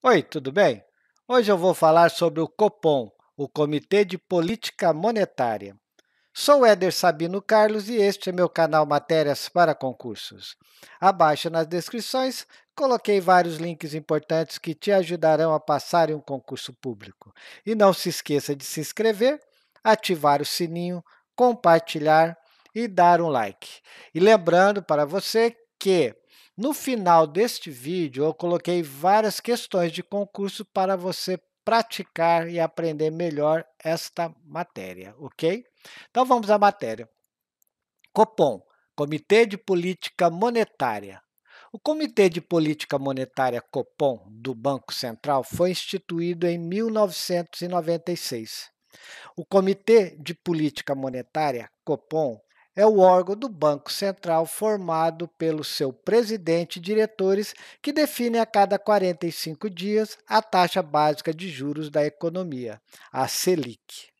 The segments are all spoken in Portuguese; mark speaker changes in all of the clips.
Speaker 1: Oi, tudo bem? Hoje eu vou falar sobre o Copom, o Comitê de Política Monetária. Sou Éder Sabino Carlos e este é meu canal Matérias para Concursos. Abaixo nas descrições coloquei vários links importantes que te ajudarão a passar em um concurso público. E não se esqueça de se inscrever, ativar o sininho, compartilhar e dar um like. E lembrando para você que no final deste vídeo, eu coloquei várias questões de concurso para você praticar e aprender melhor esta matéria, ok? Então vamos à matéria. Copom, Comitê de Política Monetária. O Comitê de Política Monetária Copom do Banco Central foi instituído em 1996. O Comitê de Política Monetária Copom é o órgão do Banco Central formado pelo seu presidente e diretores, que define a cada 45 dias a taxa básica de juros da economia, a Selic.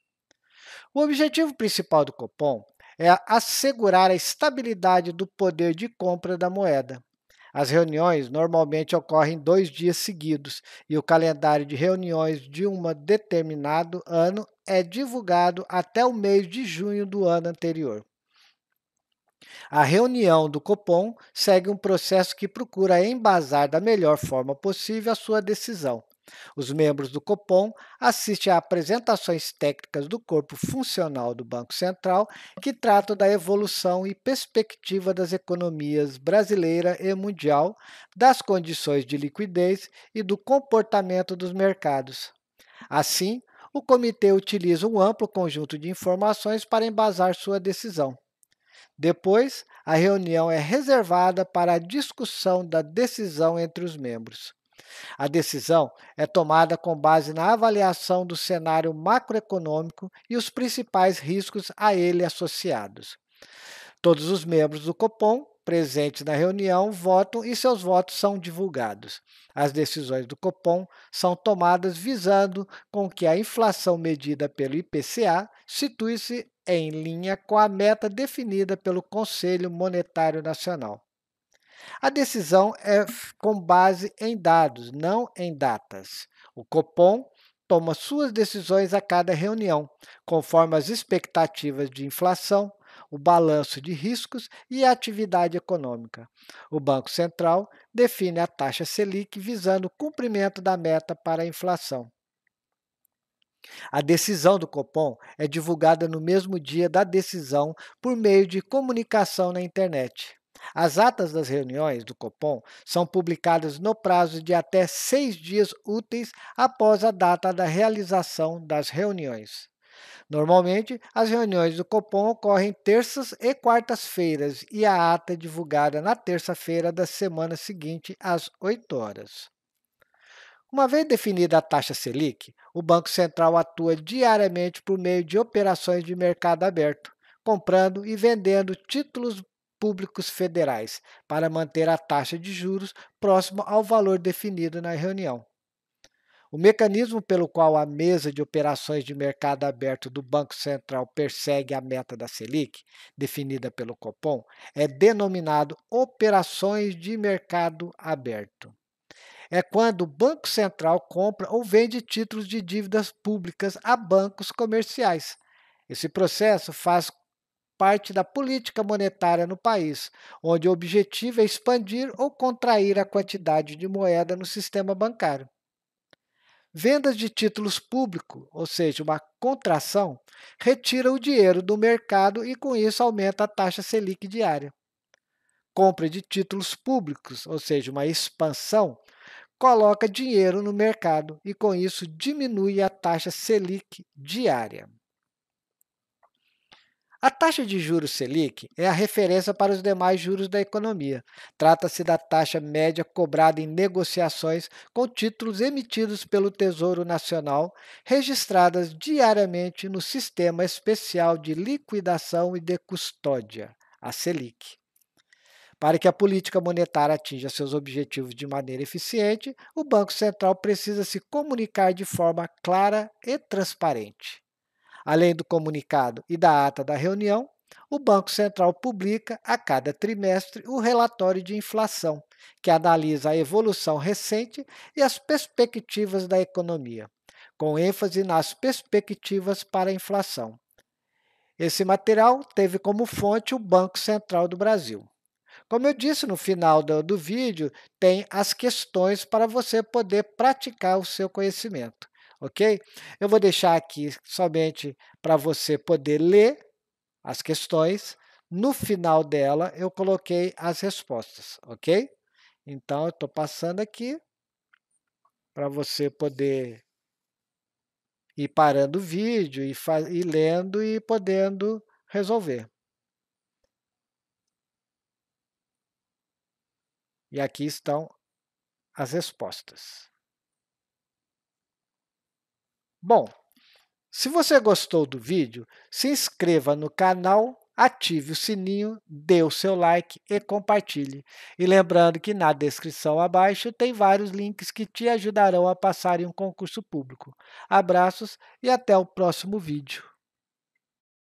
Speaker 1: O objetivo principal do Copom é assegurar a estabilidade do poder de compra da moeda. As reuniões normalmente ocorrem dois dias seguidos e o calendário de reuniões de um determinado ano é divulgado até o mês de junho do ano anterior. A reunião do Copom segue um processo que procura embasar da melhor forma possível a sua decisão. Os membros do Copom assistem a apresentações técnicas do corpo funcional do Banco Central que tratam da evolução e perspectiva das economias brasileira e mundial, das condições de liquidez e do comportamento dos mercados. Assim, o comitê utiliza um amplo conjunto de informações para embasar sua decisão. Depois, a reunião é reservada para a discussão da decisão entre os membros. A decisão é tomada com base na avaliação do cenário macroeconômico e os principais riscos a ele associados. Todos os membros do Copom presentes na reunião votam e seus votos são divulgados. As decisões do Copom são tomadas visando com que a inflação medida pelo IPCA situe-se em linha com a meta definida pelo Conselho Monetário Nacional. A decisão é com base em dados, não em datas. O Copom toma suas decisões a cada reunião, conforme as expectativas de inflação, o balanço de riscos e a atividade econômica. O Banco Central define a taxa Selic visando o cumprimento da meta para a inflação. A decisão do Copom é divulgada no mesmo dia da decisão por meio de comunicação na internet. As atas das reuniões do Copom são publicadas no prazo de até seis dias úteis após a data da realização das reuniões. Normalmente, as reuniões do Copom ocorrem terças e quartas-feiras e a ata é divulgada na terça-feira da semana seguinte às 8 horas. Uma vez definida a taxa Selic, o Banco Central atua diariamente por meio de operações de mercado aberto, comprando e vendendo títulos públicos federais para manter a taxa de juros próxima ao valor definido na reunião. O mecanismo pelo qual a mesa de operações de mercado aberto do Banco Central persegue a meta da Selic, definida pelo Copom, é denominado operações de mercado aberto é quando o Banco Central compra ou vende títulos de dívidas públicas a bancos comerciais. Esse processo faz parte da política monetária no país, onde o objetivo é expandir ou contrair a quantidade de moeda no sistema bancário. Vendas de títulos públicos, ou seja, uma contração, retira o dinheiro do mercado e com isso aumenta a taxa Selic diária. Compra de títulos públicos, ou seja, uma expansão, coloca dinheiro no mercado e com isso diminui a taxa Selic diária. A taxa de juros Selic é a referência para os demais juros da economia. Trata-se da taxa média cobrada em negociações com títulos emitidos pelo Tesouro Nacional, registradas diariamente no Sistema Especial de Liquidação e de Custódia, a Selic. Para que a política monetária atinja seus objetivos de maneira eficiente, o Banco Central precisa se comunicar de forma clara e transparente. Além do comunicado e da ata da reunião, o Banco Central publica a cada trimestre o relatório de inflação, que analisa a evolução recente e as perspectivas da economia, com ênfase nas perspectivas para a inflação. Esse material teve como fonte o Banco Central do Brasil. Como eu disse no final do, do vídeo, tem as questões para você poder praticar o seu conhecimento ok? Eu vou deixar aqui somente para você poder ler as questões. No final dela, eu coloquei as respostas, ok? Então, eu estou passando aqui para você poder ir parando o vídeo e, lendo e podendo resolver. E aqui estão as respostas. Bom, se você gostou do vídeo, se inscreva no canal, ative o sininho, dê o seu like e compartilhe. E lembrando que na descrição abaixo tem vários links que te ajudarão a passar em um concurso público. Abraços e até o próximo vídeo.